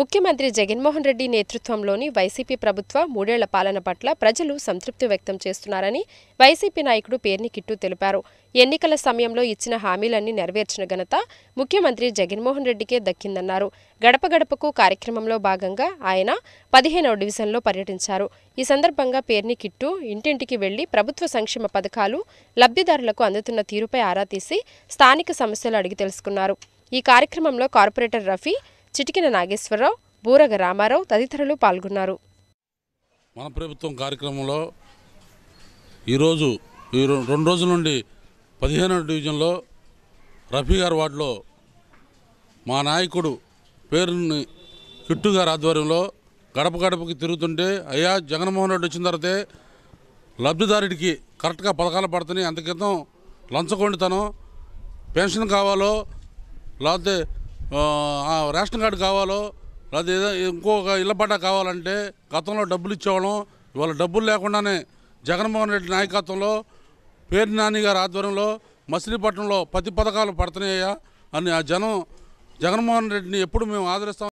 ముఖ్యమంత్రి జగన్మోహన్ రెడ్డి నేతృత్వంలోని వైసీపీ ప్రభుత్వ మూడేళ్ల పాలన పట్ల ప్రజలు సంతృప్తి వ్యక్తం చేస్తున్నారని వైసీపీ నాయకుడు పేర్ని కిట్టు తెలిపారు ఎన్నికల సమయంలో ఇచ్చిన హామీలన్నీ నెరవేర్చిన ఘనత ముఖ్యమంత్రి జగన్మోహన్ రెడ్డికే దక్కిందన్నారు గడప గడపకు కార్యక్రమంలో భాగంగా ఆయన పదిహేనవ డివిజన్లో పర్యటించారు ఈ సందర్భంగా పేర్ని కిట్టు ఇంటింటికి వెళ్లి ప్రభుత్వ సంక్షేమ పథకాలు లబ్ధిదారులకు అందుతున్న తీరుపై ఆరా తీసి స్థానిక సమస్యలు అడిగి తెలుసుకున్నారు ఈ కార్యక్రమంలో కార్పొరేటర్ రఫీ చిటికిన నాగేశ్వరరావు బూరగ రామారావు తదితరులు పాల్గొన్నారు మన ప్రభుత్వం కార్యక్రమంలో ఈరోజు ఈ రెండు రోజుల నుండి పదిహేనవ డివిజన్లో రఫీ గారి వార్డులో మా నాయకుడు పేరుని కిట్టు గారి ఆధ్వర్యంలో గడప గడపకి తిరుగుతుంటే అయ్యా జగన్మోహన్ రెడ్డి వచ్చిన తర్వాతే లబ్ధిదారుడికి కరెక్ట్గా పథకాలు పడుతున్నాయి అంత క్రితం లంచగొండితనం పెన్షన్ కావాలో లేకపోతే రేషన్ కార్డు కావాలో లేదా ఏదో ఇంకొక ఇళ్ళ పట్టా కావాలంటే గతంలో డబ్బులు ఇచ్చేవాళ్ళం ఇవాళ డబ్బులు లేకుండానే జగన్మోహన్ రెడ్డి నాయకత్వంలో పేరు నాని గారి ఆధ్వర్యంలో మసిలీపట్నంలో ప్రతి పథకాలు పడుతున్నాయా అని ఆ జనం జగన్మోహన్ రెడ్డిని ఎప్పుడు మేము ఆదరిస్తాం